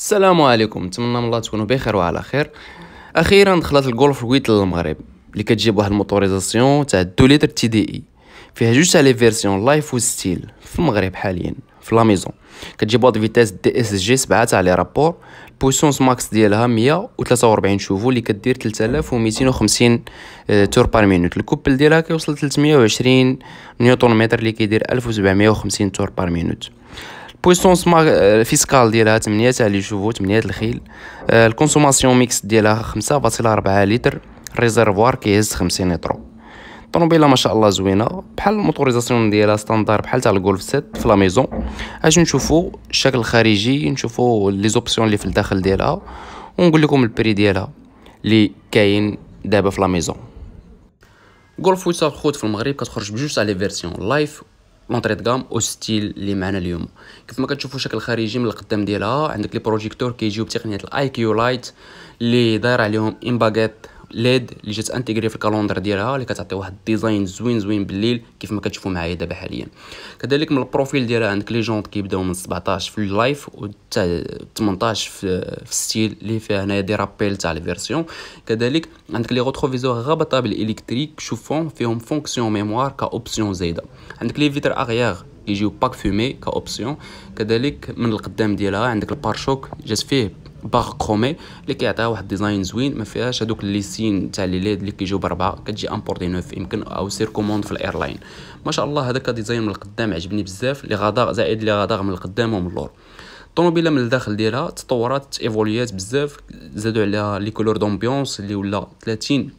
السلام عليكم نتمنى من الله تكونوا بخير وعلى خير اخيرا دخلت الجولف ويت للمغرب اللي كتجيب واحد الموتوريزاسيون تاع 2 لتر تي دي اي فيها جوج تاع لي فيرسيون لايف وستيل في المغرب حاليا في لا ميزون كتجيب واحد فيتاس دي اس جي 7 تاع لي رابور بوسونس ماكس ديالها 143 شوفو اللي كدير 3250 آه، تور بار مينوت الكوبل ديالها كيوصل 320 نيوتن متر اللي كيدير 1750 تور بار مينوت بويسونس فيسكال euh, ديالها 8 تاع لي شوفو 8 الخيل آه، الكونسوماسيون ميكس ديالها ربعة لتر ريزرفوار كيهز 50 لترو طوموبيله ما شاء الله زوينه بحال الموتوريزاسيون ديالها ستاندار بحال تاع الجولف 7 في لا ميزون اش نشوفو الشكل الخارجي نشوفو لي زوبسيون اللي في الداخل ديالها ونقول لكم البري ديالها اللي كاين دابا في لا ميزون غولف ويتسال خوت في المغرب كتخرج بجوج تاع لي فيرسيون لايف مونطري كام او ستيل اللي معنا اليوم كيف ما كتشوفوا شكل خارجي من القدام ديالها عندك لي بروجيكتور كيجيو بتقنيه الاي كيو لايت اللي داير عليهم امباغيت ليد اللي جات انتيغري في الكالوندر ديالها اللي كتعطي واحد الديزاين زوين زوين بالليل كيف ما كتشوفوا معايا دابا حاليا كذلك من البروفيل ديالها عندك لي جونت كيبداو من 17 في اللايف و 18 في, في الستيل اللي فيها هنايا دي رابيل تاع لي فيرسيون كذلك عندك لي غوتروفيزور غابطه بالالكتريك شوفون فيهم فونكسيون ميموار كاوبسيون زايده عندك لي فيتر اغيار يجيو باك فومي كاوبسيون كذلك من القدام ديالها عندك البارشوك جات فيه باغ كرومي اللي كيعطيها واحد ديزاين زوين ما فيهاش هذوك الليسين تاع لي ليد اللي كيجيو بربعه كتجي امبورتي نوف يمكن او سير كوموند في الايرلاين ما شاء الله هذاك ديزاين من القدام عجبني بزاف لي غادار زائد لي غادار من القدام ومن اللور الطوموبيله من الداخل ديالها تطورات ايفوليات بزاف زادوا عليها لي كولور دومبيونس اللي ولا 30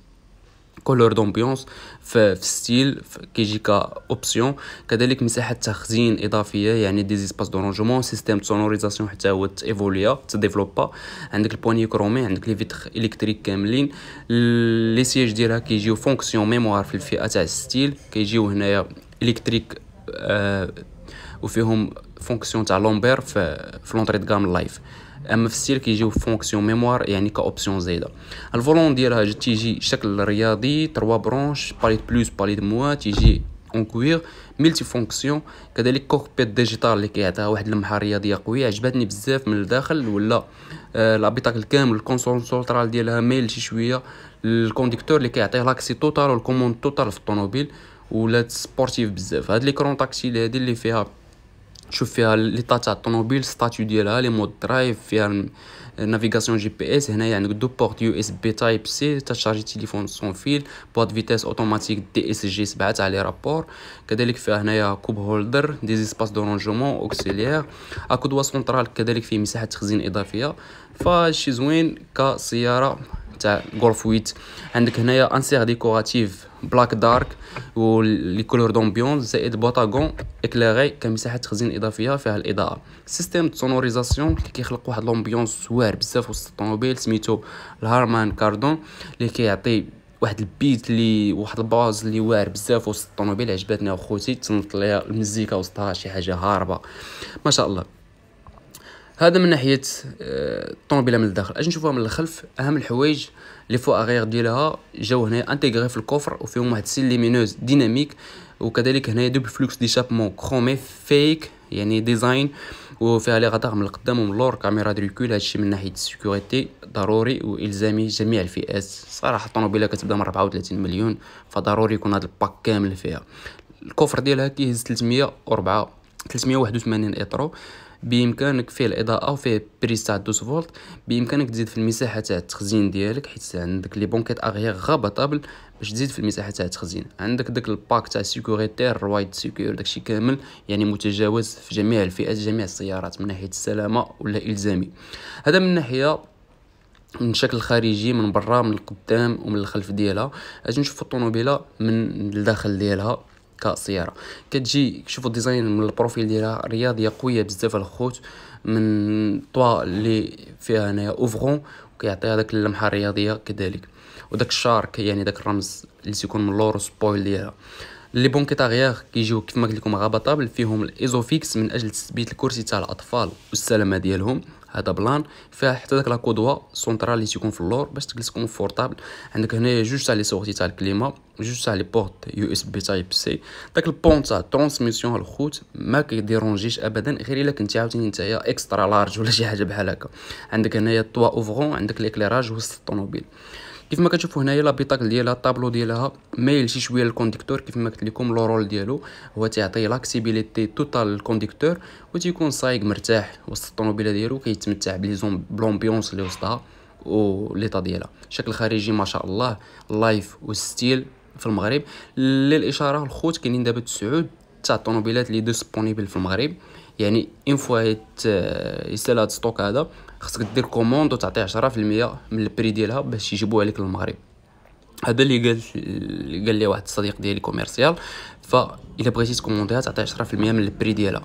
كولور دومبيونس في, ستيل كيجي اوبسيون كذلك مساحه تخزين اضافيه يعني دي زيسباس دورونجمون سيستيم سونوريزاسيون حتى هو تيفوليا تديفلوبا عندك البواني كرومي عندك لي فيتر الكتريك كاملين لي سيج ديالها كيجيو فونكسيون ميموار في الفئه تاع ستيل كيجيو هنايا الكتريك آه وفيهم فونكسيون تاع لومبير في, في لونطري دغام لايف اما في السير كيجيو فونكسيون ميموار يعني كاوبسيون زايده الفولون ديالها تيجي شكل رياضي 3 برونش باليت بلوس باليت موا تيجي اون كوير ملتي فونكسيون كذلك كوكبيت ديجيتال اللي كيعطيها واحد اللمحه رياضيه قويه عجبتني بزاف من الداخل ولا آه الكامل كامل الكونسول سولترال ديالها مايل شي شويه الكونديكتور اللي كيعطيه لاكسي توتال والكوموند توتال في الطوموبيل ولات سبورتيف بزاف هاد ليكرون تاكتيل هادي اللي فيها تشوف فيها لي تاع الطوموبيل ستاتيو ديالها لي مود درايف فيها نافيغاسيون جي بي اس هنايا عندك دو بورت يو اس بي تايب سي تشارجي تليفون سون فيل بواد فيتيس اوتوماتيك دي اس جي 7 تاع لي رابور كذلك فيها هنايا كوب هولدر دي زيسباس دو رونجومون اوكسيليير اكو دو سونترال كذلك فيه مساحه تخزين اضافيه فشي زوين كسياره تاع غولف ويت عندك هنايا انسيغ ديكوراتيف بلاك دارك و لي كولور دومبيونس زائد بوتاغون اكليري كمساحه تخزين اضافيه فيها الاضاءه سيستيم سونوريزاسيون اللي كيخلق واحد لومبيونس واعر بزاف وسط الطوموبيل سميتو الهارمان كاردون اللي كيعطي واحد البيت اللي واحد الباز اللي واعر بزاف وسط الطوموبيل عجباتني اخوتي تنط ليها المزيكا وسطها شي حاجه هاربه ما شاء الله هذا من ناحيه آه، الطوموبيله من الداخل اجي نشوفوها من الخلف اهم الحوايج لي فو اغيغ ديالها جاو هنايا انتيغري في الكوفر وفيهم واحد السيل ليمينوز ديناميك وكذلك هنايا دوبل فلوكس ديشابمون كرومي فيك يعني ديزاين وفيها لي غادار من القدام ومن اللور كاميرا دريكول هادشي من ناحيه السيكوريتي ضروري والزامي جميع الفئات صراحه الطوموبيله كتبدا من 34 مليون فضروري يكون هاد الباك كامل فيها الكوفر ديالها كيهز وربعة 381 اطرو بامكانك فيه الاضاءه وفيه بريس تاع 12 فولت بامكانك تزيد في المساحه تاع التخزين ديالك حيت عندك لي بونكيت اغيير غابطابل باش تزيد في المساحه تاع التخزين عندك داك الباك تاع سيكوريتير وايد سيكور داكشي كامل يعني متجاوز في جميع الفئات جميع السيارات من ناحيه السلامه ولا الزامي هذا من ناحيه من شكل خارجي من برا من القدام ومن الخلف ديالها اجي نشوف الطوموبيله من الداخل ديالها كسياره كتجي شوفوا الديزاين من البروفيل ديالها رياضيه قويه بزاف الخوت من طوا اللي فيها هنايا اوفرون كيعطي هذاك اللمحه الرياضيه كذلك وداك الشارك يعني داك الرمز اللي تيكون من لورو سبويل ديالها لي بون كيتاغيير كيجيو كيف ما قلت لكم غابطابل فيهم الايزوفيكس من اجل تثبيت الكرسي تاع الاطفال والسلامه ديالهم هذا بلان فيها حتى داك لا كودوا سونترال اللي تيكون في اللور باش تجلس كونفورطابل عندك هنايا جوج تاع لي سورتي تاع الكليما جوج تاع لي بورت يو اس بي تايب سي داك البون تاع ترانسميسيون الخوت ما كيديرونجيش ابدا غير الا كنتي عاوتاني نتايا اكسترا لارج ولا شي حاجه بحال هكا عندك هنايا طوا اوفرون عندك ليكليراج وسط الطوموبيل كيف ما كتشوفوا هنايا لا ديالها الطابلو ديالها مايل شي شويه للكونديكتور كيف ما قلت لكم لو رول ديالو هو تيعطي لاكسيبيليتي توتال للكونديكتور تيكون سايق مرتاح وسط الطوموبيله ديالو كيتمتع بلي بلومبيونس اللي وسطها و ليطا ديالها الشكل الخارجي ما شاء الله لايف والستيل في المغرب للاشاره الخوت كاينين دابا تسعود تاع الطوموبيلات لي سبونيبل في المغرب يعني اون فوا يسال هاد ستوك هذا خصك دير كوموند وتعطي 10% من البري ديالها باش يجيبوها لك للمغرب هذا اللي قال اللي قال لي واحد الصديق ديالي كوميرسيال الا بغيتي تكومونديها تعطي 10% من البري ديالها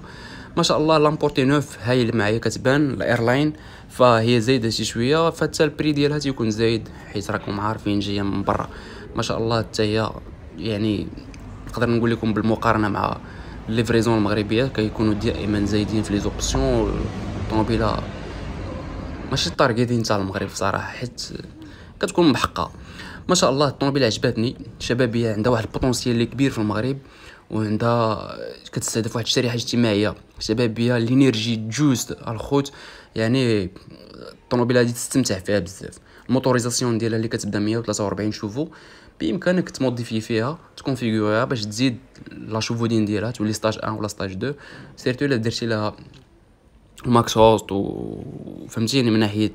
ما شاء الله لامبورتي نوف هايل معايا كتبان الايرلاين فهي زايده شي شويه فحتى البري ديالها تيكون زايد حيت راكم عارفين جايه من برا ما شاء الله حتى هي يعني نقدر نقول لكم بالمقارنه مع ليفريزون المغربيه كيكونوا دائما زايدين في لي زوبسيون الطوموبيله ماشي التارجيدين تاع المغرب صراحه حيت كتكون محقه ما شاء الله الطوموبيل عجباتني شبابيه عندها واحد البوتونسيال لي كبير في المغرب وعندها كتستهدف واحد الشريحه اجتماعيه شبابيه لينيرجي جوست الخوت يعني الطوموبيل هذه تستمتع فيها بزاف الموتوريزاسيون ديالها اللي كتبدا 143 شوفو بامكانك تموديفي فيها تكونفيغوريها باش تزيد لا شوفودين ديالها تولي ستاج 1 ولا ستاج 2 سيرتو الا درتي لها الماكس هوست وفهمتيني من ناحيه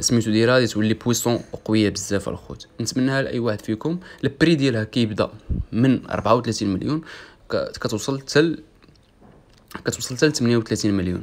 سميتو ديالها غادي تولي بويسون قويه بزاف الخوت نتمناها لاي واحد فيكم البري ديالها كيبدا من 34 مليون كتوصل حتى كتوصل حتى 38 مليون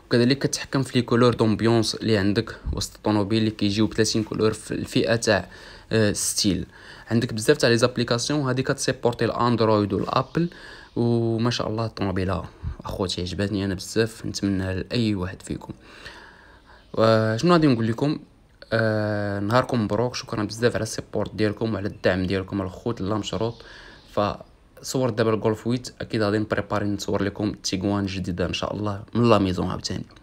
وكذلك كتحكم في لي كولور دومبيونس اللي عندك وسط الطوموبيل اللي كيجيو ب 30 كولور في الفئه تاع آه، ستيل عندك بزاف تاع لي زابليكاسيون هادي كتسيبورتي الاندرويد والابل وما شاء الله الطوموبيله اخوتي عجبتني انا بزاف نتمنى لاي واحد فيكم شنو غادي نقول لكم آه نهاركم مبروك شكرا بزاف على السيبورت ديالكم وعلى الدعم ديالكم الخوت لا مشروط ف صور دابا الجولف ويت اكيد غادي نبريباري نصور لكم تيغوان جديده ان شاء الله من لا ميزون عاوتاني